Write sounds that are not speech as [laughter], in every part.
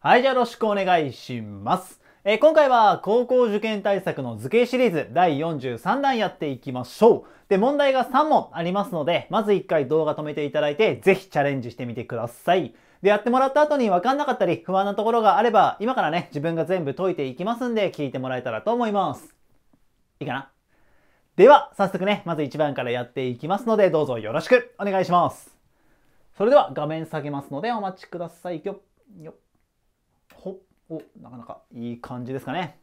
はい、じゃあよろしくお願いします。えー、今回は高校受験対策の図形シリーズ第43弾やっていきましょう。で、問題が3問ありますので、まず1回動画止めていただいて、ぜひチャレンジしてみてください。で、やってもらった後に分かんなかったり、不安なところがあれば、今からね、自分が全部解いていきますんで、聞いてもらえたらと思います。いいかなでは、早速ね、まず1番からやっていきますので、どうぞよろしくお願いします。それでは、画面下げますので、お待ちください。よっ、よっ。お、なかなかいい感じですかね。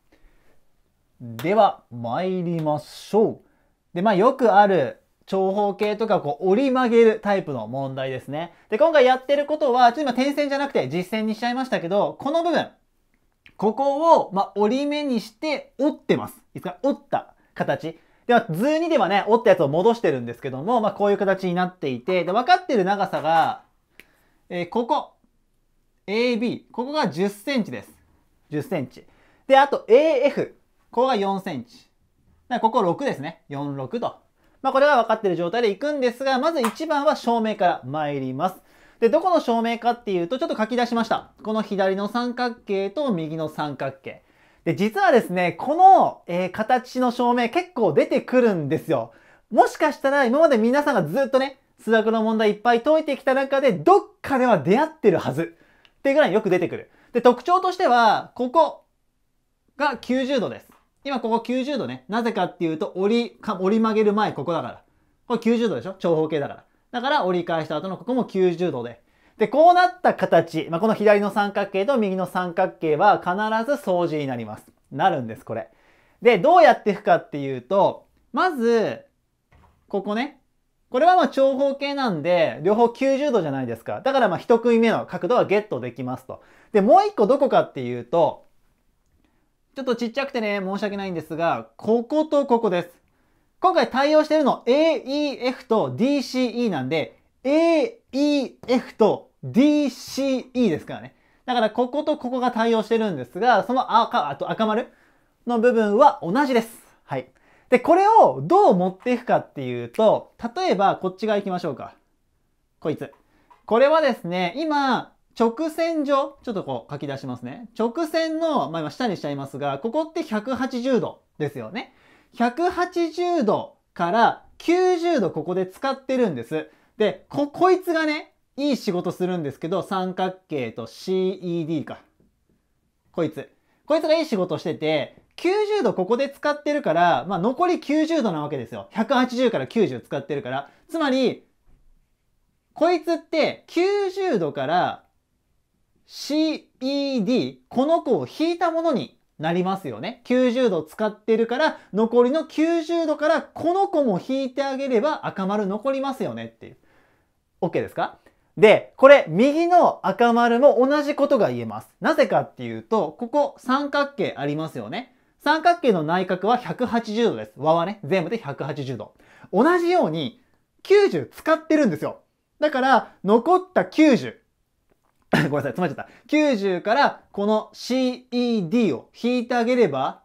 では、参りましょう。で、まあよくある長方形とかこう折り曲げるタイプの問題ですね。で、今回やってることは、ちょっと今点線じゃなくて実線にしちゃいましたけど、この部分、ここを、まあ、折り目にして折ってます。いつか折った形。では、図にではね、折ったやつを戻してるんですけども、まあ、こういう形になっていて、で、分かってる長さが、えー、ここ、AB、ここが10センチです。10センチ。で、あと AF、ここが4センチ。だここ6ですね。46と。まあ、これが分かってる状態でいくんですが、まず1番は照明から参ります。で、どこの照明かっていうと、ちょっと書き出しました。この左の三角形と右の三角形。で、実はですね、この、えー、形の照明結構出てくるんですよ。もしかしたら今まで皆さんがずっとね、数学の問題いっぱい解いてきた中で、どっかでは出会ってるはず。っていうぐらいよく出てくる。で、特徴としては、ここが90度です。今ここ90度ね。なぜかっていうと、折り、か折り曲げる前ここだから。これ90度でしょ長方形だから。だから折り返した後のここも90度で。で、こうなった形、まあ、この左の三角形と右の三角形は必ず相似になります。なるんです、これ。で、どうやっていくかっていうと、まず、ここね、これはまあ長方形なんで、両方90度じゃないですか。だからまあ一組目の角度はゲットできますと。で、もう一個どこかっていうと、ちょっとちっちゃくてね、申し訳ないんですが、こことここです。今回対応しているの AEF と DCE なんで、AEF と DCE ですからね。だからこことここが対応してるんですが、その赤、あと赤丸の部分は同じです。で、これをどう持っていくかっていうと、例えばこっち側行きましょうか。こいつ。これはですね、今、直線上、ちょっとこう書き出しますね。直線の、まあ、今下にしちゃいますが、ここって180度ですよね。180度から90度ここで使ってるんです。で、こ、こいつがね、いい仕事するんですけど、三角形と CED か。こいつ。こいつがいい仕事してて、90度ここで使ってるから、まあ、残り90度なわけですよ。180から90使ってるから。つまり、こいつって90度から CED、この子を引いたものになりますよね。90度使ってるから、残りの90度からこの子も引いてあげれば赤丸残りますよねっていう。OK ですかで、これ、右の赤丸も同じことが言えます。なぜかっていうと、ここ三角形ありますよね。三角形の内角は180度です。和はね、全部で180度。同じように90使ってるんですよ。だから、残った90。[laughs] ごめんなさい、詰まっちゃった。90からこの CED を引いてあげれば、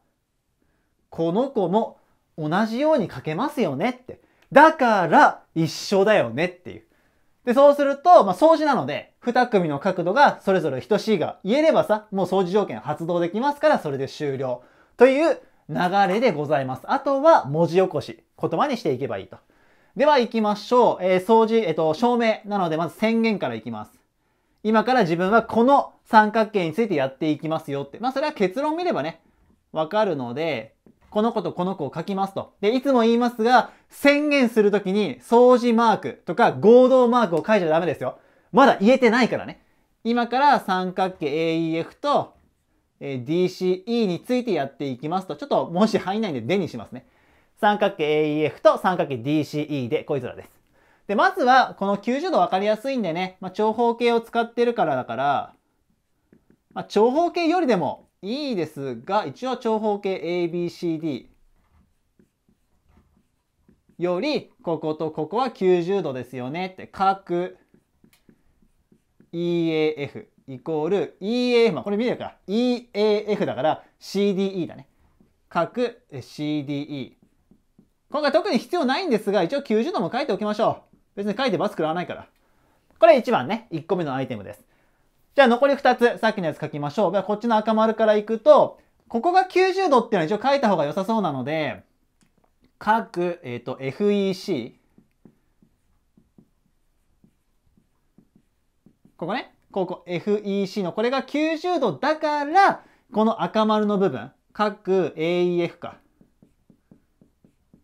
この子も同じように書けますよねって。だから、一緒だよねっていう。で、そうすると、まあ、掃除なので、二組の角度がそれぞれ等しいが言えればさ、もう掃除条件発動できますから、それで終了。という流れでございます。あとは文字起こし、言葉にしていけばいいと。では行きましょう。えー、掃除、えっ、ー、と、証明なのでまず宣言からいきます。今から自分はこの三角形についてやっていきますよって。まあそれは結論見ればね、わかるので、この子とこの子を書きますと。で、いつも言いますが、宣言するときに掃除マークとか合同マークを書いちゃダメですよ。まだ言えてないからね。今から三角形 AEF とえ DCE についてやっていきますと、ちょっともし入んないんででにしますね。三角形 AEF と三角形 DCE でこいつらです。で、まずはこの90度分かりやすいんでね、まあ、長方形を使ってるからだから、まあ、長方形よりでもいいですが、一応長方形 ABCD より、こことここは90度ですよねって、角 EAF イコール EAF、まあ、これ見てるから EAF だから CDE だね。角 CDE。今回特に必要ないんですが、一応90度も書いておきましょう。別に書いてバス食らわないから。これ1番ね、1個目のアイテムです。じゃあ残り2つ、さっきのやつ書きましょう。こっちの赤丸から行くと、ここが90度っていうのは一応書いた方が良さそうなので、角、えっ、ー、と、FEC。ここね。ここ FEC のこれが90度だから、この赤丸の部分、各 AEF か。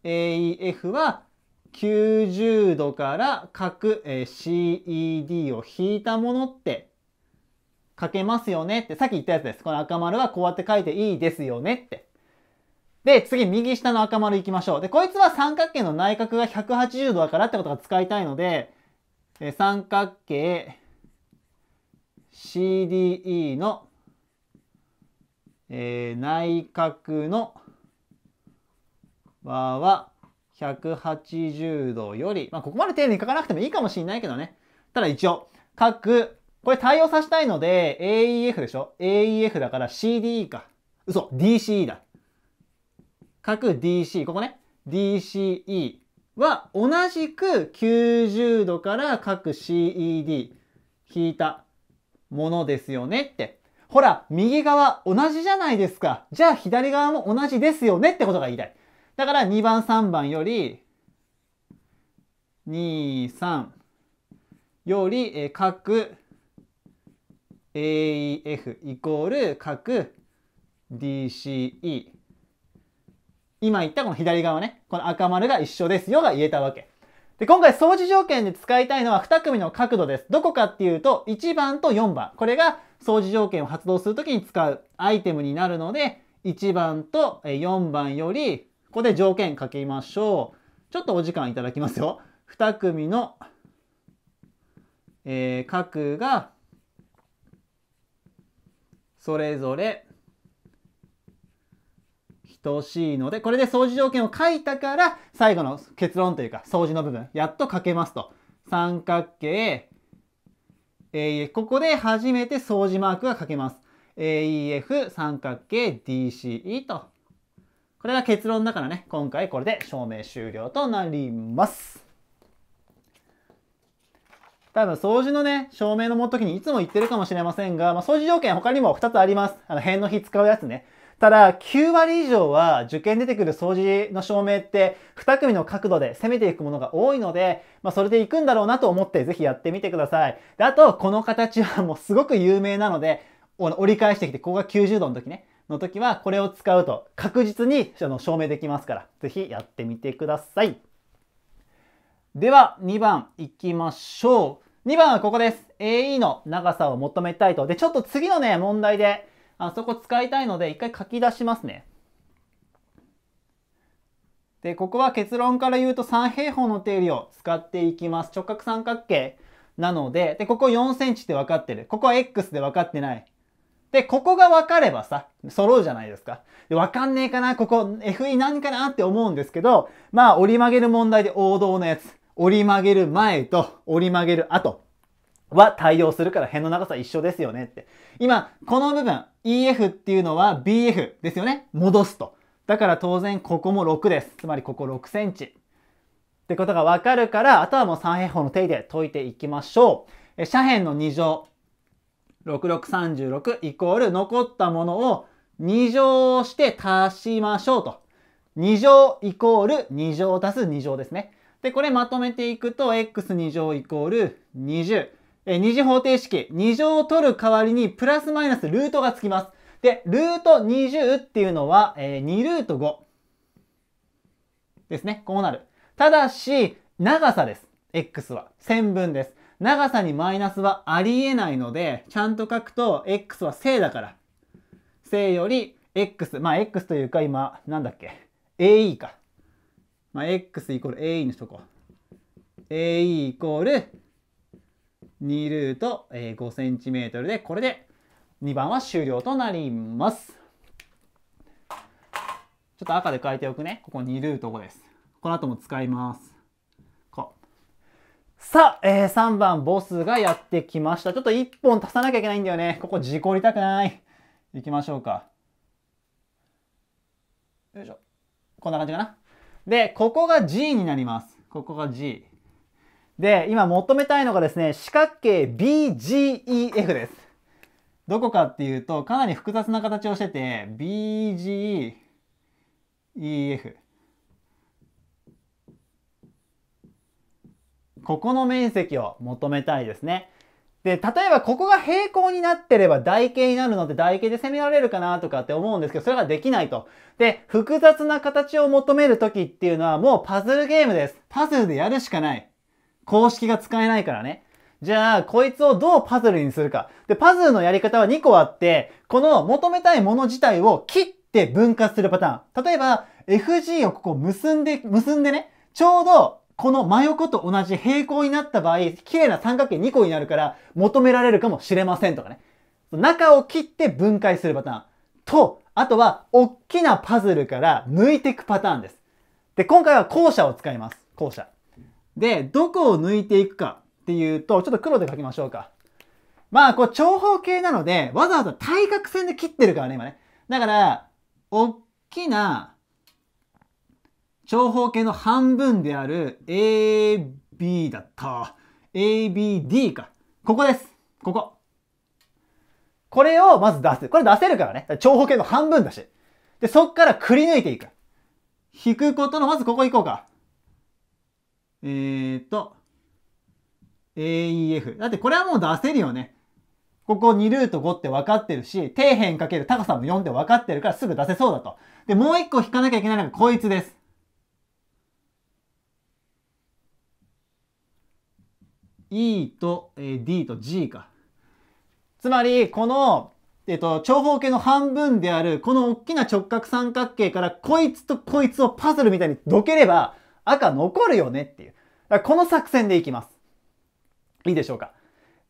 AEF は90度から角、CED を引いたものって書けますよねって、さっき言ったやつです。この赤丸はこうやって書いていいですよねって。で、次、右下の赤丸行きましょう。で、こいつは三角形の内角が180度だからってことが使いたいので、え三角形 CDE の、えー、内角の和は180度より、まあ、ここまで丁寧に書かなくてもいいかもしれないけどね。ただ一応、く、これ対応させたいので、AEF でしょ ?AEF だから CDE か。嘘、DCE だ。く DC、ここね。DCE は同じく90度から各 CED 引いたものですよねって。ほら、右側同じじゃないですか。じゃあ左側も同じですよねってことが言いたい。だから2番3番より、2、3より、え各 AEF イコール各 DCE。今言ったこの左側ね、この赤丸が一緒ですよが言えたわけ。で、今回掃除条件で使いたいのは2組の角度です。どこかっていうと、1番と4番。これが掃除条件を発動するときに使うアイテムになるので、1番と4番より、ここで条件かけましょう。ちょっとお時間いただきますよ。2組の、えー、角が、それぞれ等しいので、これで相似条件を書いたから、最後の結論というか、相似の部分、やっと書けますと。三角形、a e ここで初めて相似マークが書けます。AEF 三角形 DCE と。これが結論だからね、今回これで証明終了となります。多分、掃除のね、証明の時にいつも言ってるかもしれませんが、まあ、掃除条件他にも2つあります。あの、辺の比使うやつね。ただ、9割以上は受験出てくる掃除の証明って2組の角度で攻めていくものが多いので、まあ、それでいくんだろうなと思ってぜひやってみてください。で、あと、この形はもうすごく有名なので、折り返してきて、ここが90度の時ね、の時はこれを使うと確実に証明できますから、ぜひやってみてください。では、2番いきましょう。2番はここです。AE の長さを求めたいと。で、ちょっと次のね、問題で、あそこ使いたいので一回書き出しますね。で、ここは結論から言うと三平方の定理を使っていきます。直角三角形なので、で、ここ4センチって分かってる。ここは X で分かってない。で、ここが分かればさ、揃うじゃないですか。で、分かんねえかな、ここ FE 何かなって思うんですけど、まあ折り曲げる問題で王道のやつ。折り曲げる前と折り曲げる後。は対応するから辺の長さ一緒ですよねって。今、この部分、EF っていうのは BF ですよね。戻すと。だから当然ここも6です。つまりここ6センチ。ってことがわかるから、あとはもう三平方の定で解いていきましょう。え斜辺の2乗。6636イコール残ったものを2乗して足しましょうと。2乗イコール2乗足す2乗ですね。で、これまとめていくと、x2 乗イコール20。え二次方程式、2乗を取る代わりにプラスマイナスルートがつきます。で、ルート20っていうのは、えー、2ルート5ですね。こうなる。ただし、長さです。x は。線分です。長さにマイナスはありえないので、ちゃんと書くと、x は正だから。正より x、まあ x というか今、なんだっけ。ae か。まあ x イコール ae にしとこう。ae イコール2ルート、えートルでこれで2番は終了となります。ちょっと赤で書いておくね。ここ2ルート5です。この後も使います。さあ、えー、3番ボスがやってきました。ちょっと1本足さなきゃいけないんだよね。ここ事故りたくない。行きましょうか。よいしょ。こんな感じかな。で、ここが G になります。ここが G。で、今求めたいのがですね、四角形 BGEF です。どこかっていうと、かなり複雑な形をしてて、BGEF。ここの面積を求めたいですね。で、例えばここが平行になってれば台形になるので台形で攻められるかなとかって思うんですけど、それができないと。で、複雑な形を求めるときっていうのはもうパズルゲームです。パズルでやるしかない。公式が使えないからね。じゃあ、こいつをどうパズルにするか。で、パズルのやり方は2個あって、この求めたいもの自体を切って分割するパターン。例えば、FG をここ結んで、結んでね、ちょうどこの真横と同じ平行になった場合、綺麗な三角形2個になるから求められるかもしれませんとかね。中を切って分解するパターン。と、あとは、大きなパズルから抜いていくパターンです。で、今回は後者を使います。後者。で、どこを抜いていくかっていうと、ちょっと黒で書きましょうか。まあ、こう、長方形なので、わざわざ対角線で切ってるからね、今ね。だから、大きな長方形の半分である AB だった。ABD か。ここです。ここ。これをまず出す。これ出せるからね。長方形の半分だし。で、そっからくり抜いていく。引くことの、まずここ行こうか。えー、っと、AEF。だってこれはもう出せるよね。ここ2ルート5って分かってるし、底辺かける高さも4って分かってるからすぐ出せそうだと。で、もう一個引かなきゃいけないのがこいつです。E と、D と G か。つまり、この、えっと、長方形の半分である、この大きな直角三角形から、こいつとこいつをパズルみたいにどければ、赤残るよねっていう。だからこの作戦でいきます。いいでしょうか。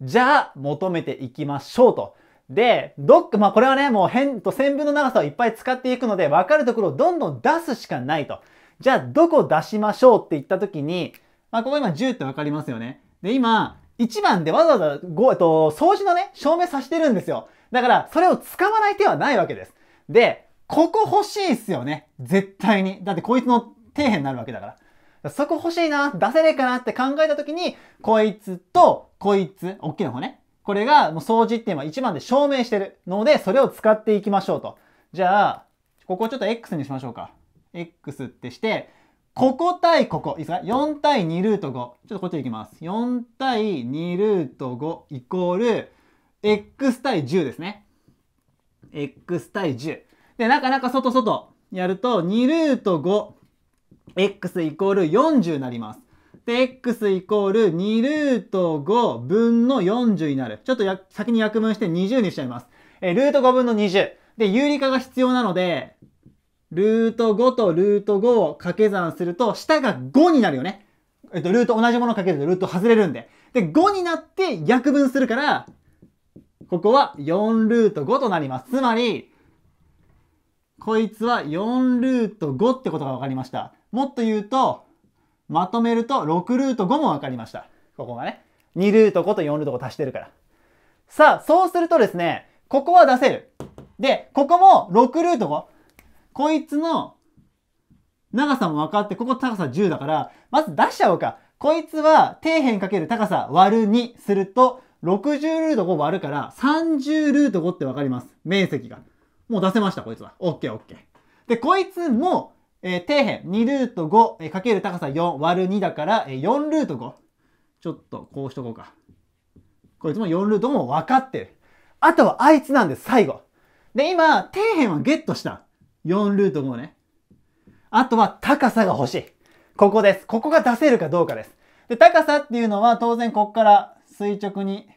じゃあ、求めていきましょうと。で、ドック、まあこれはね、もう変と線分の長さをいっぱい使っていくので、分かるところをどんどん出すしかないと。じゃあ、どこ出しましょうって言った時に、まあここ今10って分かりますよね。で、今、1番でわざわざ5、えっと、掃除のね、証明させてるんですよ。だから、それを使わない手はないわけです。で、ここ欲しいっすよね。絶対に。だってこいつの底辺になるわけだから。そこ欲しいな、出せねえかなって考えた時に、こいつと、こいつ、大きな方ね。これが、もう掃除っていうのは一番で証明してるので、それを使っていきましょうと。じゃあ、ここちょっと X にしましょうか。X ってして、ここ対ここ。いいですか ?4 対2ルート5。ちょっとこっち行きます。4対2ルート5イコール、x 対10ですね。x 対10。で、なかなか外外やると、2ルート x イコール40になります。で、x イコール2ルート5分の40になる。ちょっと先に約分して20にしちゃいます。えルート5分の20。で、有理化が必要なので、ルート5とルート5を掛け算すると、下が5になるよね。えっと、ルート同じものかけるとルート外れるんで。で、5になって約分するから、ここは4ルート5となります。つまり、こいつは4ルート5ってことが分かりました。もっと言うと、まとめると6ルート5も分かりました。ここがね。2ルート5と4ルート5足してるから。さあ、そうするとですね、ここは出せる。で、ここも6ルート5。こいつの長さも分かって、ここ高さ10だから、まず出しちゃおうか。こいつは底辺かける高さ割る2すると、60ルート5割るから30ルート5って分かります。面積が。もう出せました、こいつは。OKOK。で、こいつもえー、底辺2ルート5、えかける高さ4割る2だから、え4ルート5。ちょっとこうしとこうか。こいつも4ルートも分かってる。あとはあいつなんです、最後。で、今、底辺はゲットした。4ルート5ね。あとは高さが欲しい。ここです。ここが出せるかどうかです。で、高さっていうのは当然こっから垂直に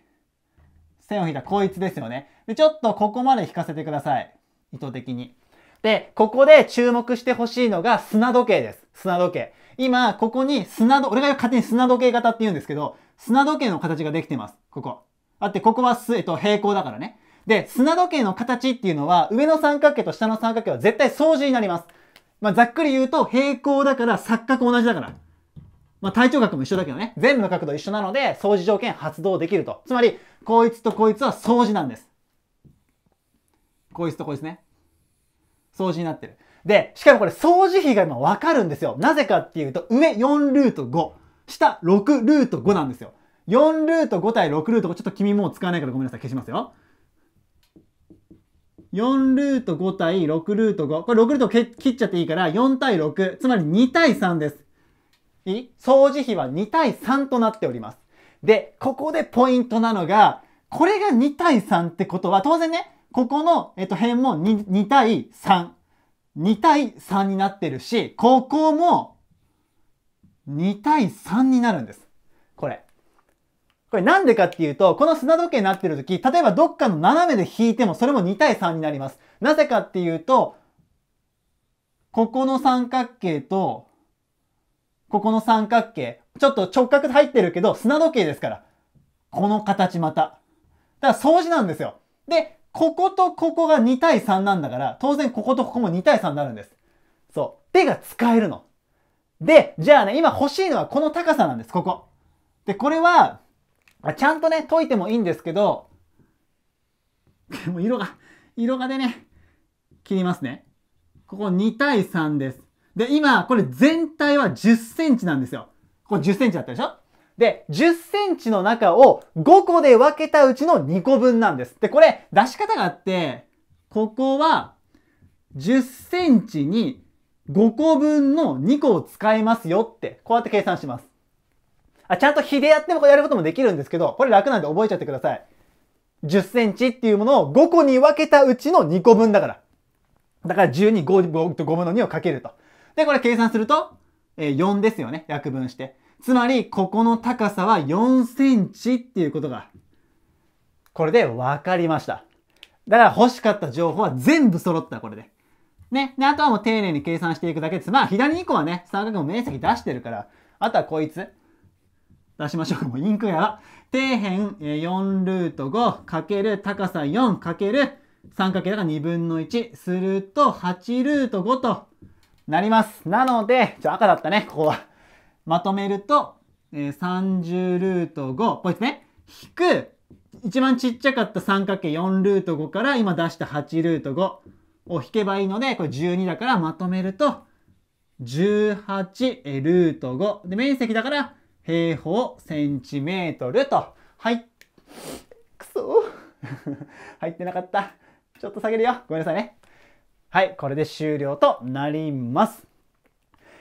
線を引いたこいつですよね。で、ちょっとここまで引かせてください。意図的に。で、ここで注目してほしいのが砂時計です。砂時計。今、ここに砂俺が勝手に砂時計型って言うんですけど、砂時計の形ができてます。ここ。あって、ここはす、えっと、平行だからね。で、砂時計の形っていうのは、上の三角形と下の三角形は絶対相似になります。まあ、ざっくり言うと、平行だから、錯覚同じだから。まあ、体調角も一緒だけどね。全部の角度一緒なので、相似条件発動できると。つまり、こいつとこいつは相似なんです。こいつとこいつね。掃除になってる。で、しかもこれ掃除費が今わかるんですよ。なぜかっていうと、上4ルート5、下6ルート5なんですよ。4ルート5対6ルート5、ちょっと君もう使わないからごめんなさい、消しますよ。4ルート5対6ルート5。これ6ルート切っちゃっていいから、4対6、つまり2対3です。いい掃除費は2対3となっております。で、ここでポイントなのが、これが2対3ってことは、当然ね、ここの、えっと、辺も 2, 2対3。2対3になってるし、ここも2対3になるんです。これ。これなんでかっていうと、この砂時計になってる時、例えばどっかの斜めで引いてもそれも2対3になります。なぜかっていうと、ここの三角形と、ここの三角形、ちょっと直角入ってるけど、砂時計ですから。この形また。だから相似なんですよ。で、こことここが2対3なんだから、当然こことここも2対3になるんです。そう。手が使えるの。で、じゃあね、今欲しいのはこの高さなんです、ここ。で、これは、ちゃんとね、解いてもいいんですけど、もう色が、色がでね、切りますね。ここ2対3です。で、今、これ全体は10センチなんですよ。ここ10センチだったでしょで、10センチの中を5個で分けたうちの2個分なんです。で、これ出し方があって、ここは10センチに5個分の2個を使いますよって、こうやって計算します。あ、ちゃんと比でやってもこやることもできるんですけど、これ楽なんで覚えちゃってください。10センチっていうものを5個に分けたうちの2個分だから。だから1 2 5, 5, 5分の2をかけると。で、これ計算すると、えー、4ですよね。約分して。つまり、ここの高さは4センチっていうことが、これで分かりました。だから欲しかった情報は全部揃った、これで。ね。で、あとはもう丁寧に計算していくだけです。まあ、左2個はね、三角の面積出してるから、あとはこいつ。出しましょう。もうインクや。底辺4ルート5かける高さ4かける三角けが2分の1すると8ルート5となります。なので、ちょ、赤だったね、ここは。まとめると、えー、30ルート5、こいつね、引く、一番ちっちゃかった三角形4ルート5から今出した8ルート5を引けばいいので、これ12だからまとめると、18えルート5。で、面積だから平方センチメートルと。はい。くそ [laughs] 入ってなかった。ちょっと下げるよ。ごめんなさいね。はい、これで終了となります。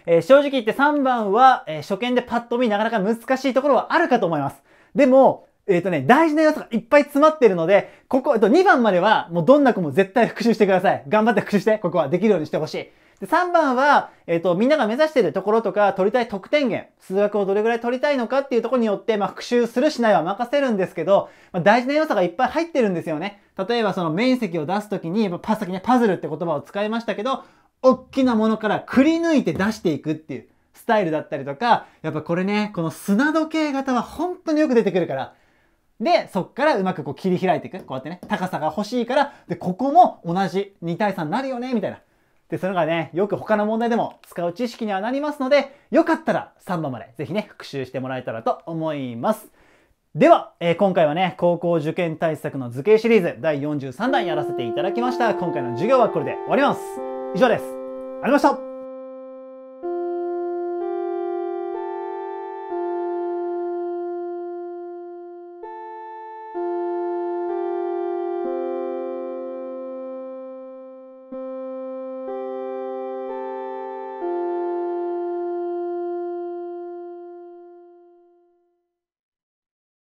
えー、正直言って3番は、えー、初見でパッと見なかなか難しいところはあるかと思います。でも、えっ、ー、とね、大事な要素がいっぱい詰まっているので、ここ、えっと、2番までは、もうどんな子も絶対復習してください。頑張って復習して、ここはできるようにしてほしい。で、3番は、えっ、ー、と、みんなが目指しているところとか、取りたい得点源、数学をどれぐらい取りたいのかっていうところによって、まあ、復習するしないは任せるんですけど、まあ、大事な要素がいっぱい入ってるんですよね。例えば、その面積を出すときに、パ先ね、パズルって言葉を使いましたけど、大きなものからくり抜いて出していくっていうスタイルだったりとか、やっぱこれね、この砂時計型は本当によく出てくるから、で、そっからうまくこう切り開いていく。こうやってね、高さが欲しいから、で、ここも同じ2対3になるよね、みたいな。で、それがね、よく他の問題でも使う知識にはなりますので、よかったら3番までぜひね、復習してもらえたらと思います。では、えー、今回はね、高校受験対策の図形シリーズ第43弾やらせていただきました。今回の授業はこれで終わります。以上です。ありました